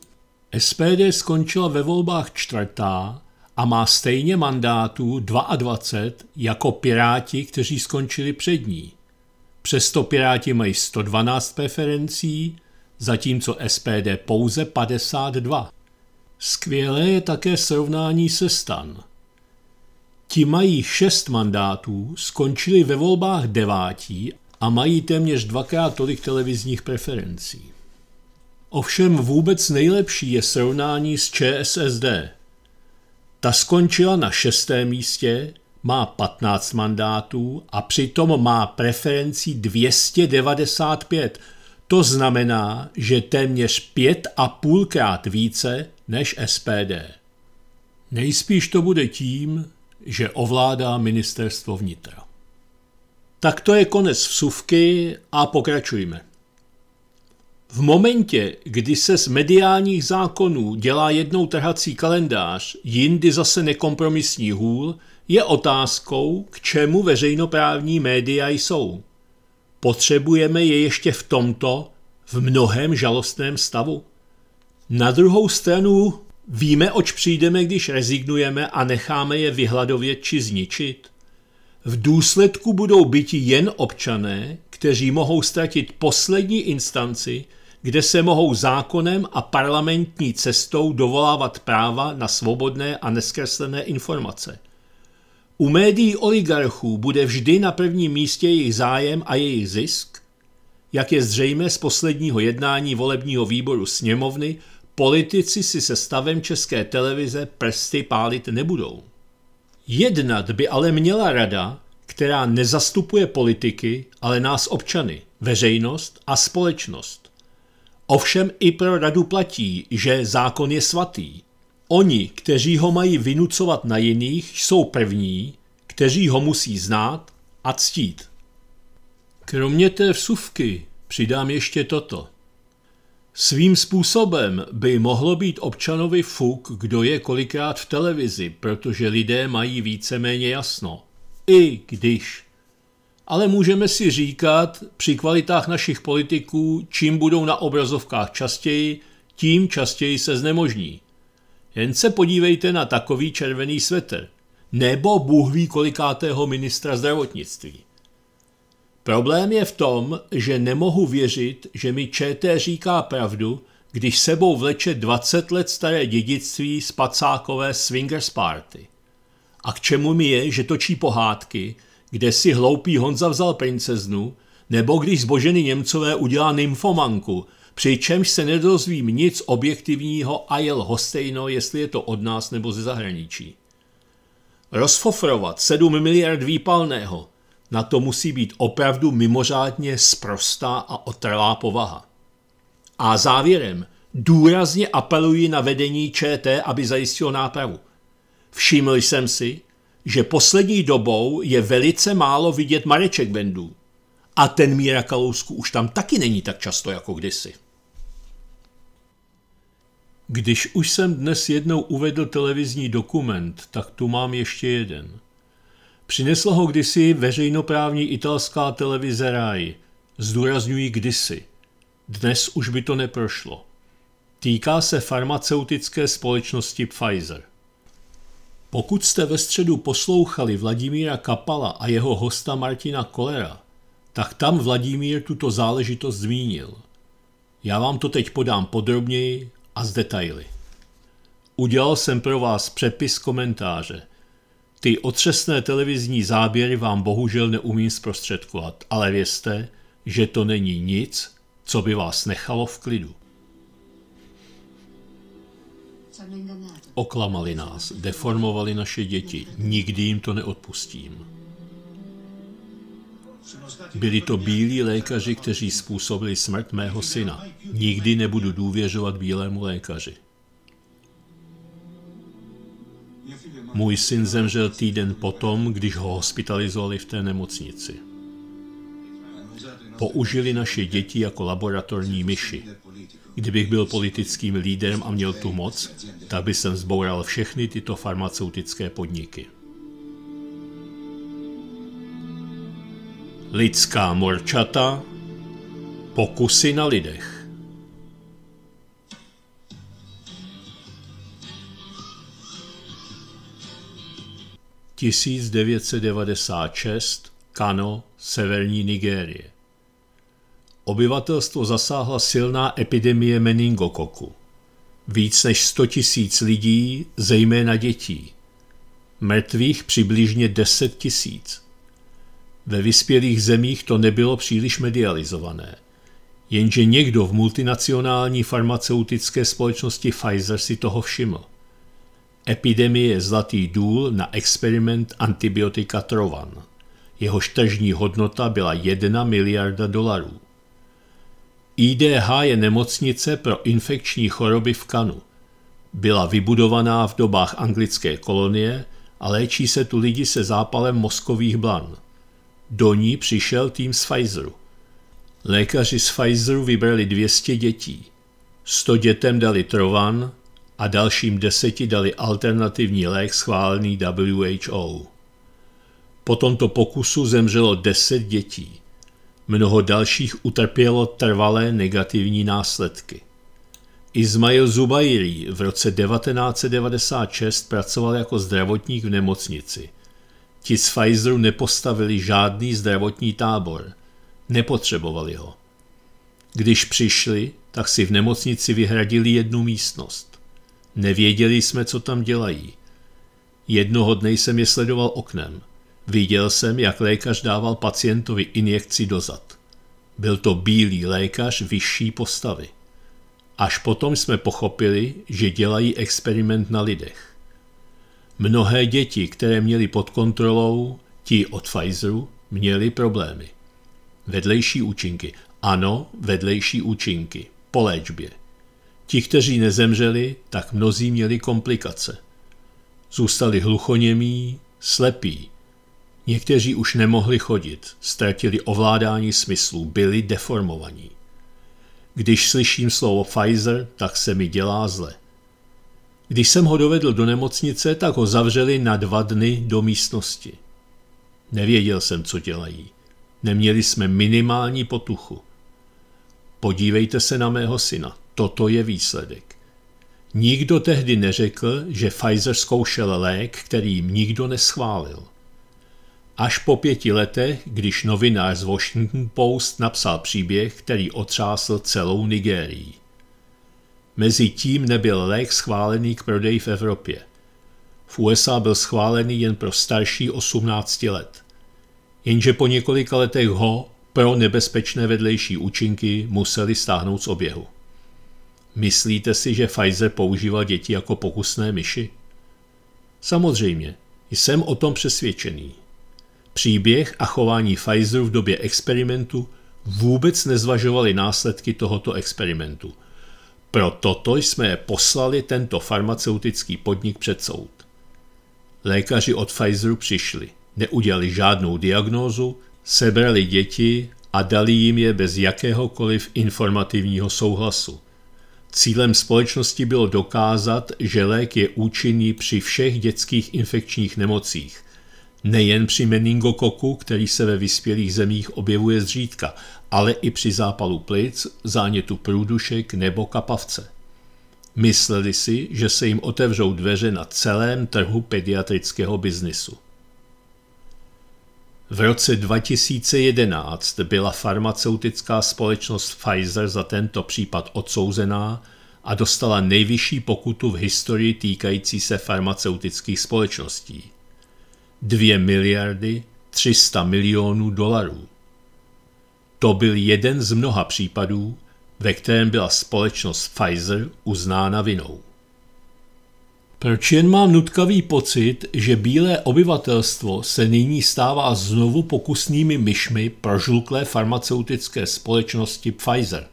SPD skončila ve volbách čtvrtá a má stejně mandátů 22 jako Piráti, kteří skončili před ní. Přesto Piráti mají 112 preferencí, zatímco SPD pouze 52. Skvělé je také srovnání se stan. Ti mají 6 mandátů, skončili ve volbách devátí a mají téměř dvakrát tolik televizních preferencí. Ovšem vůbec nejlepší je srovnání s ČSSD. Ta skončila na šestém místě, má 15 mandátů a přitom má preferenci 295. To znamená, že téměř pět a půlkrát více než SPD. Nejspíš to bude tím, že ovládá ministerstvo vnitra. Tak to je konec vsuvky a pokračujme. V momentě, kdy se z mediálních zákonů dělá jednou trhací kalendář, jindy zase nekompromisní hůl, je otázkou, k čemu veřejnoprávní média jsou. Potřebujeme je ještě v tomto, v mnohem žalostném stavu. Na druhou stranu víme, oč přijdeme, když rezignujeme a necháme je vyhladovět či zničit. V důsledku budou byti jen občané, kteří mohou ztratit poslední instanci, kde se mohou zákonem a parlamentní cestou dovolávat práva na svobodné a neskreslené informace. U médií oligarchů bude vždy na prvním místě jejich zájem a jejich zisk, jak je zřejmé z posledního jednání volebního výboru sněmovny, politici si se stavem české televize prsty pálit nebudou. Jednat by ale měla rada, která nezastupuje politiky, ale nás občany, veřejnost a společnost. Ovšem i pro radu platí, že zákon je svatý. Oni, kteří ho mají vynucovat na jiných, jsou první, kteří ho musí znát a ctít. Kromě té vsuvky přidám ještě toto. Svým způsobem by mohlo být občanovi fuk, kdo je kolikrát v televizi, protože lidé mají víceméně jasno. I když ale můžeme si říkat při kvalitách našich politiků, čím budou na obrazovkách častěji, tím častěji se znemožní. Jen se podívejte na takový červený svetr. Nebo Bůh ví kolikátého ministra zdravotnictví. Problém je v tom, že nemohu věřit, že mi ČT říká pravdu, když sebou vleče 20 let staré dědictví z pacákové swingers party. A k čemu mi je, že točí pohádky, kde si hloupý Honza vzal princeznu, nebo když zbožený Němcové udělá nymfomanku, přičemž se nedozvím nic objektivního a jel hostejno, jestli je to od nás nebo ze zahraničí. Rozfofrovat 7 miliard výpalného, na to musí být opravdu mimořádně sprostá a otrlá povaha. A závěrem, důrazně apeluji na vedení ČT, aby zajistilo nápravu. Všiml jsem si, že poslední dobou je velice málo vidět Mareček Bendů. A ten Míra Kalousku už tam taky není tak často jako kdysi. Když už jsem dnes jednou uvedl televizní dokument, tak tu mám ještě jeden. Přinesla ho kdysi veřejnoprávní italská televize Rai. Zdůrazňuji kdysi. Dnes už by to neprošlo. Týká se farmaceutické společnosti Pfizer. Pokud jste ve středu poslouchali Vladimíra Kapala a jeho hosta Martina Kolera, tak tam Vladimír tuto záležitost zmínil. Já vám to teď podám podrobněji a z detaily. Udělal jsem pro vás přepis komentáře. Ty otřesné televizní záběry vám bohužel neumím zprostředkovat, ale vězte, že to není nic, co by vás nechalo v klidu. Oklamali nás, deformovali naše děti. Nikdy jim to neodpustím. Byli to bílí lékaři, kteří způsobili smrt mého syna. Nikdy nebudu důvěřovat bílému lékaři. Můj syn zemřel týden potom, když ho hospitalizovali v té nemocnici. Použili naše děti jako laboratorní myši. Kdybych byl politickým lídrem a měl tu moc, tak bych jsem zboural všechny tyto farmaceutické podniky. Lidská morčata Pokusy na lidech – 1996 Kano, severní Nigérie obyvatelstvo zasáhla silná epidemie meningokoku. Víc než 100 tisíc lidí, zejména dětí. Mrtvých přibližně 10 tisíc. Ve vyspělých zemích to nebylo příliš medializované. Jenže někdo v multinacionální farmaceutické společnosti Pfizer si toho všiml. Epidemie Zlatý důl na experiment antibiotika Trovan. Jehož tržní hodnota byla 1 miliarda dolarů. IDH je nemocnice pro infekční choroby v Kanu. Byla vybudovaná v dobách anglické kolonie a léčí se tu lidi se zápalem mozkových blan. Do ní přišel tým z Pfizeru. Lékaři z Pfizeru vybrali 200 dětí. 100 dětem dali trovan a dalším deseti dali alternativní lék schválený WHO. Po tomto pokusu zemřelo 10 dětí. Mnoho dalších utrpělo trvalé negativní následky. Ismail Zubairi v roce 1996 pracoval jako zdravotník v nemocnici. Ti z Pfizeru nepostavili žádný zdravotní tábor. Nepotřebovali ho. Když přišli, tak si v nemocnici vyhradili jednu místnost. Nevěděli jsme, co tam dělají. Jednoho dne jsem je sledoval oknem – Viděl jsem, jak lékař dával pacientovi injekci dozad. Byl to bílý lékař vyšší postavy. Až potom jsme pochopili, že dělají experiment na lidech. Mnohé děti, které měly pod kontrolou, ti od Pfizeru, měly problémy. Vedlejší účinky. Ano, vedlejší účinky. Po léčbě. Ti, kteří nezemřeli, tak mnozí měli komplikace. Zůstali hluchoněmí, slepí, Někteří už nemohli chodit, ztratili ovládání smyslů, byli deformovaní. Když slyším slovo Pfizer, tak se mi dělá zle. Když jsem ho dovedl do nemocnice, tak ho zavřeli na dva dny do místnosti. Nevěděl jsem, co dělají. Neměli jsme minimální potuchu. Podívejte se na mého syna. Toto je výsledek. Nikdo tehdy neřekl, že Pfizer zkoušel lék, který jim nikdo neschválil. Až po pěti letech, když novinář z Washington Post napsal příběh, který otřásl celou Nigérií. Mezitím nebyl lék schválený k prodeji v Evropě. V USA byl schválený jen pro starší 18 let. Jenže po několika letech ho pro nebezpečné vedlejší účinky museli stáhnout z oběhu. Myslíte si, že Pfizer používal děti jako pokusné myši? Samozřejmě, jsem o tom přesvědčený. Příběh a chování Pfizeru v době experimentu vůbec nezvažovali následky tohoto experimentu. Pro toto jsme je poslali tento farmaceutický podnik před soud. Lékaři od Pfizeru přišli, neudělali žádnou diagnózu, sebrali děti a dali jim je bez jakéhokoliv informativního souhlasu. Cílem společnosti bylo dokázat, že lék je účinný při všech dětských infekčních nemocích – Nejen při meningokoku, který se ve vyspělých zemích objevuje zřídka, ale i při zápalu plic, zánětu průdušek nebo kapavce. Mysleli si, že se jim otevřou dveře na celém trhu pediatrického biznisu. V roce 2011 byla farmaceutická společnost Pfizer za tento případ odsouzená a dostala nejvyšší pokutu v historii týkající se farmaceutických společností 2 miliardy 300 milionů dolarů. To byl jeden z mnoha případů, ve kterém byla společnost Pfizer uznána vinou. Proč jen mám nutkavý pocit, že bílé obyvatelstvo se nyní stává znovu pokusnými myšmi prožluklé farmaceutické společnosti Pfizer?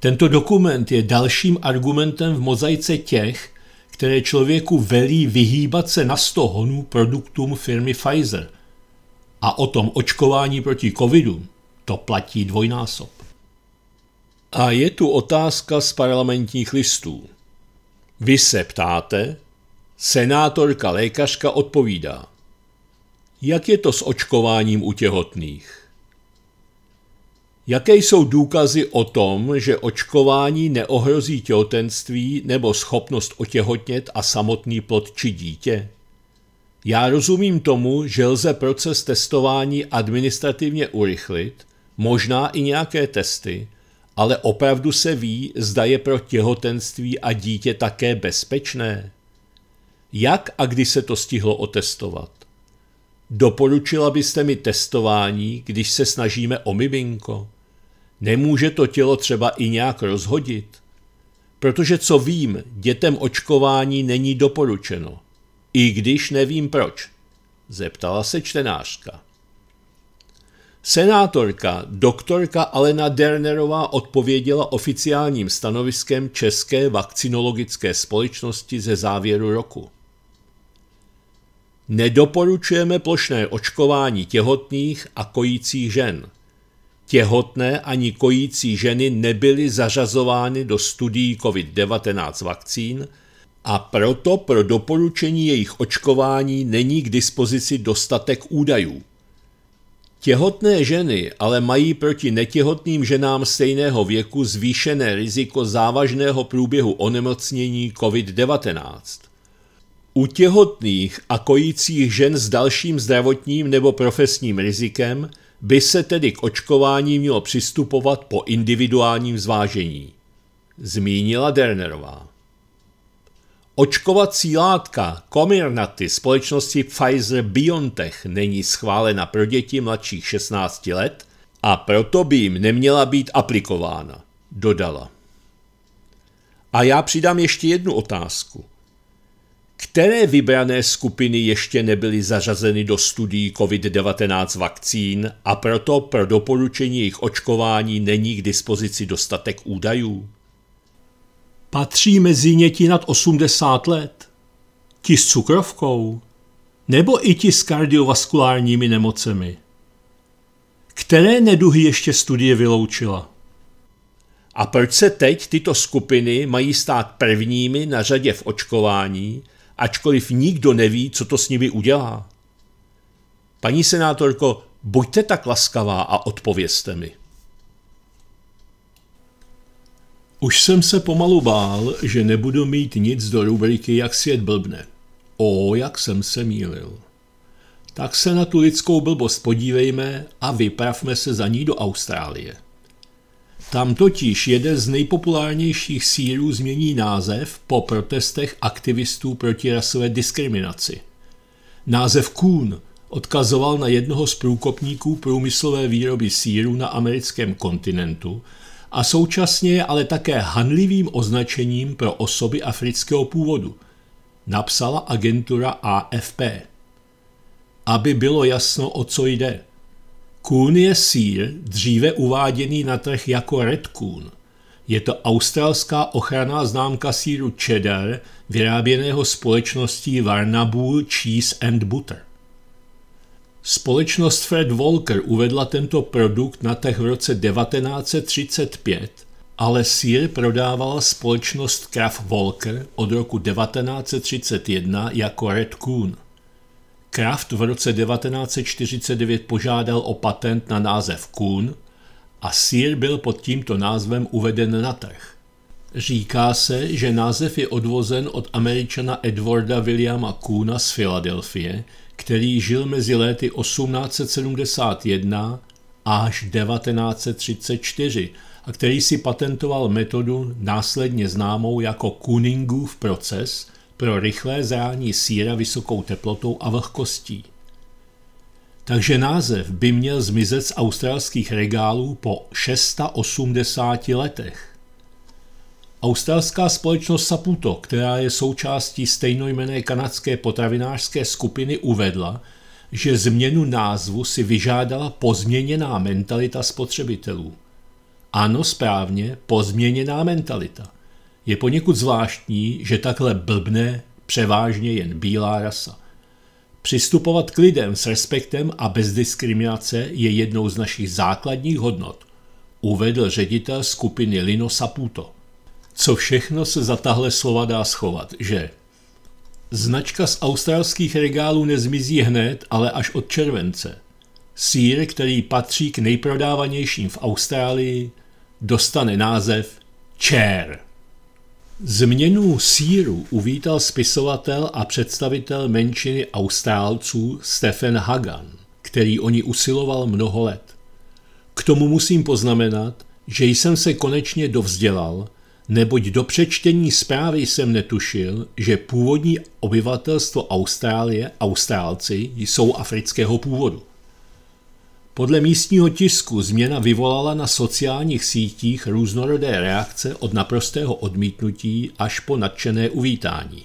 Tento dokument je dalším argumentem v mozaice těch, které člověku velí vyhýbat se na 100 honů produktům firmy Pfizer. A o tom očkování proti covidu to platí dvojnásob. A je tu otázka z parlamentních listů. Vy se ptáte, senátorka lékařka odpovídá. Jak je to s očkováním u těhotných? Jaké jsou důkazy o tom, že očkování neohrozí těhotenství nebo schopnost otěhotnět a samotný plod či dítě? Já rozumím tomu, že lze proces testování administrativně urychlit, možná i nějaké testy, ale opravdu se ví, zda je pro těhotenství a dítě také bezpečné. Jak a kdy se to stihlo otestovat? Doporučila byste mi testování, když se snažíme o miminko? Nemůže to tělo třeba i nějak rozhodit? Protože co vím, dětem očkování není doporučeno. I když nevím proč, zeptala se čtenářka. Senátorka doktorka Alena Dernerová odpověděla oficiálním stanoviskem České vakcinologické společnosti ze závěru roku. Nedoporučujeme plošné očkování těhotných a kojících žen. Těhotné ani kojící ženy nebyly zařazovány do studií COVID-19 vakcín a proto pro doporučení jejich očkování není k dispozici dostatek údajů. Těhotné ženy ale mají proti netěhotným ženám stejného věku zvýšené riziko závažného průběhu onemocnění COVID-19. U těhotných a kojících žen s dalším zdravotním nebo profesním rizikem by se tedy k očkování mělo přistupovat po individuálním zvážení, zmínila Dernerová. Očkovací látka Comirnaty společnosti Pfizer-BioNTech není schválena pro děti mladších 16 let a proto by jim neměla být aplikována, dodala. A já přidám ještě jednu otázku které vybrané skupiny ještě nebyly zařazeny do studií COVID-19 vakcín a proto pro doporučení jejich očkování není k dispozici dostatek údajů? Patří mezi ně ti nad 80 let? Ti s cukrovkou? Nebo i ti s kardiovaskulárními nemocemi? Které neduhy ještě studie vyloučila? A proč se teď tyto skupiny mají stát prvními na řadě v očkování, ačkoliv nikdo neví, co to s nimi udělá. Paní senátorko, buďte tak laskavá a odpovězte mi. Už jsem se pomalu bál, že nebudu mít nic do rubriky Jak svět blbne. O, jak jsem se mýlil. Tak se na tu lidskou blbost podívejme a vypravme se za ní do Austrálie. Tam totiž jeden z nejpopulárnějších sílů změní název po protestech aktivistů proti rasové diskriminaci. Název Kuhn odkazoval na jednoho z průkopníků průmyslové výroby síru na americkém kontinentu a současně je ale také hanlivým označením pro osoby afrického původu, napsala agentura AFP. Aby bylo jasno, o co jde – Coon je sír, dříve uváděný na trh jako Red Coon. Je to australská ochranná známka síru cheddar, vyráběného společností Varnabul Cheese and Butter. Společnost Fred Walker uvedla tento produkt na trh v roce 1935, ale sír prodávala společnost Kraft Walker od roku 1931 jako Red Coon. Kraft v roce 1949 požádal o patent na název Kuhn a sír byl pod tímto názvem uveden na trh. Říká se, že název je odvozen od američana Edwarda Williama Kuna z Filadelfie, který žil mezi léty 1871 až 1934 a který si patentoval metodu následně známou jako Kuningův proces – pro rychlé zrání síra vysokou teplotou a vlhkostí. Takže název by měl zmizet z australských regálů po 680 letech. Australská společnost Saputo, která je součástí stejnojmené kanadské potravinářské skupiny, uvedla, že změnu názvu si vyžádala pozměněná mentalita spotřebitelů. Ano, správně, pozměněná mentalita – je poněkud zvláštní, že takhle blbne převážně jen bílá rasa. Přistupovat k lidem s respektem a bez diskriminace je jednou z našich základních hodnot, uvedl ředitel skupiny Lino Saputo. Co všechno se za tahle slova dá schovat, že? Značka z australských regálů nezmizí hned, ale až od července. Sýr, který patří k nejprodávanějším v Austrálii, dostane název Chair. Změnu síru uvítal spisovatel a představitel menšiny Austrálců Stephen Hagan, který o ní usiloval mnoho let. K tomu musím poznamenat, že jsem se konečně dovzdělal, neboť do přečtení zprávy jsem netušil, že původní obyvatelstvo Austrálie, Austrálci, jsou afrického původu. Podle místního tisku změna vyvolala na sociálních sítích různorodé reakce od naprostého odmítnutí až po nadšené uvítání.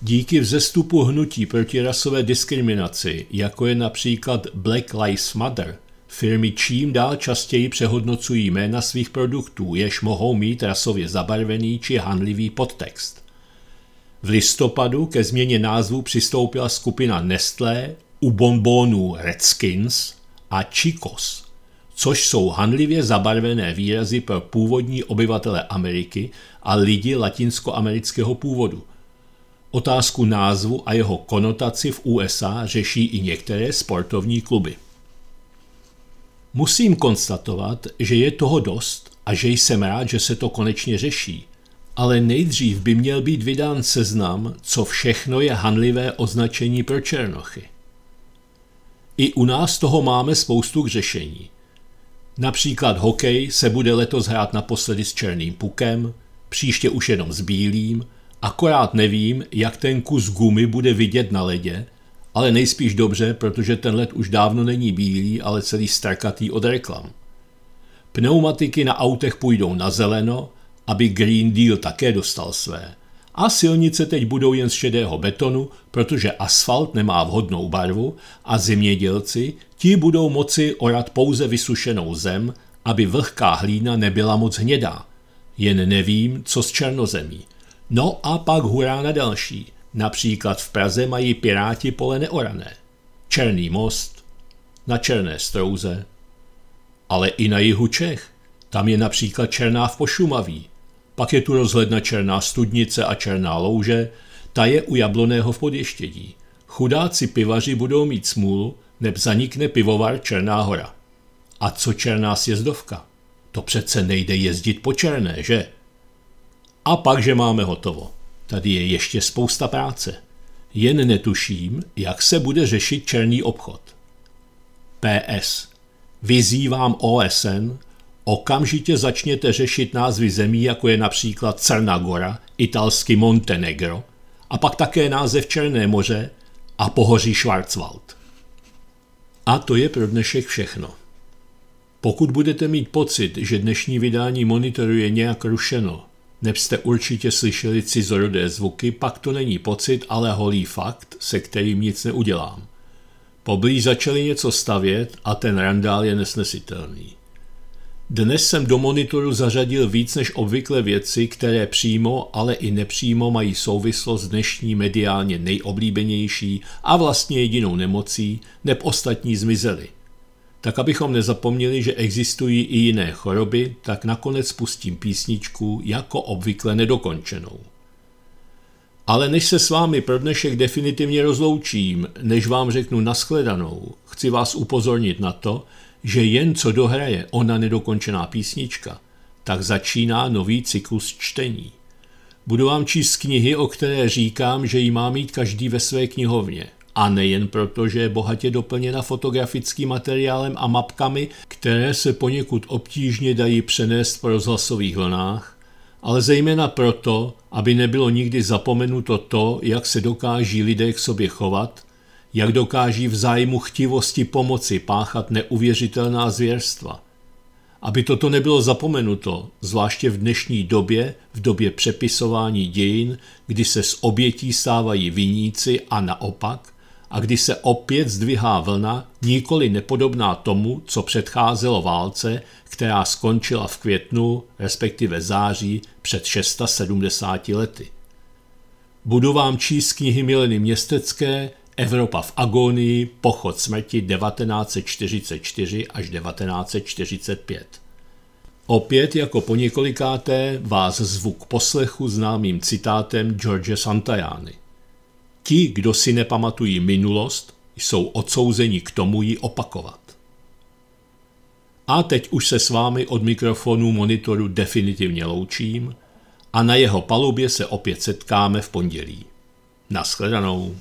Díky vzestupu hnutí proti rasové diskriminaci, jako je například Black Lives Matter, firmy čím dál častěji přehodnocují jména svých produktů, jež mohou mít rasově zabarvený či hanlivý podtext. V listopadu ke změně názvu přistoupila skupina Nestlé u bonbónů Redskins – a chicos, což jsou hanlivě zabarvené výrazy pro původní obyvatele Ameriky a lidi latinskoamerického původu. Otázku názvu a jeho konotaci v USA řeší i některé sportovní kluby. Musím konstatovat, že je toho dost a že jsem rád, že se to konečně řeší. Ale nejdřív by měl být vydán seznam, co všechno je hanlivé označení pro černochy. I u nás toho máme spoustu k řešení. Například hokej se bude letos hrát naposledy s černým pukem, příště už jenom s bílým, akorát nevím, jak ten kus gumy bude vidět na ledě, ale nejspíš dobře, protože ten led už dávno není bílý, ale celý strkatý od reklam. Pneumatiky na autech půjdou na zeleno, aby Green Deal také dostal své. A silnice teď budou jen z šedého betonu, protože asfalt nemá vhodnou barvu a zemědělci ti budou moci orat pouze vysušenou zem, aby vlhká hlína nebyla moc hnědá. Jen nevím, co s černozemí. No a pak hurá na další. Například v Praze mají piráti pole neorané. Černý most, na Černé strouze, ale i na jihu Čech. Tam je například Černá v Pošumaví, pak je tu rozhledna Černá studnice a Černá louže, ta je u Jabloného v podještědí. Chudáci pivaři budou mít smůlu, neb zanikne pivovar Černá hora. A co Černá sjezdovka? To přece nejde jezdit po Černé, že? A pak, že máme hotovo. Tady je ještě spousta práce. Jen netuším, jak se bude řešit černý obchod. PS. Vyzývám OSN, Okamžitě začněte řešit názvy zemí, jako je například Crnagora, italsky Montenegro, a pak také název Černé moře a pohoří Schwarzwald. A to je pro dnešek všechno. Pokud budete mít pocit, že dnešní vydání monitoru je nějak rušeno, neb jste určitě slyšeli cizorodé zvuky, pak to není pocit, ale holý fakt, se kterým nic neudělám. Poblíž začali něco stavět a ten randál je nesnesitelný. Dnes jsem do monitoru zařadil víc než obvykle věci, které přímo, ale i nepřímo mají souvislost s dnešní mediálně nejoblíbenější a vlastně jedinou nemocí, neb ostatní zmizely. Tak abychom nezapomněli, že existují i jiné choroby, tak nakonec pustím písničku jako obvykle nedokončenou. Ale než se s vámi pro dnešek definitivně rozloučím, než vám řeknu naschledanou, chci vás upozornit na to, že jen co dohraje ona nedokončená písnička, tak začíná nový cyklus čtení. Budu vám číst knihy, o které říkám, že ji má mít každý ve své knihovně. A nejen proto, že je bohatě doplněna fotografickým materiálem a mapkami, které se poněkud obtížně dají přenést po rozhlasových vlnách, ale zejména proto, aby nebylo nikdy zapomenuto to, jak se dokáží lidé k sobě chovat jak dokáží v zájmu chtivosti pomoci páchat neuvěřitelná zvěrstva. Aby toto nebylo zapomenuto, zvláště v dnešní době, v době přepisování dějin, kdy se z obětí stávají viníci a naopak, a kdy se opět zdvihá vlna, nikoli nepodobná tomu, co předcházelo válce, která skončila v květnu, respektive září, před 670 lety. Budu vám číst knihy Mileny Městecké, Evropa v agonii, pochod smrti 1944 až 1945. Opět jako po několikáté vás zvuk poslechu známým citátem George Santajány. Ti, kdo si nepamatují minulost, jsou odsouzeni k tomu ji opakovat. A teď už se s vámi od mikrofonu monitoru definitivně loučím a na jeho palubě se opět setkáme v pondělí. Naschledanou.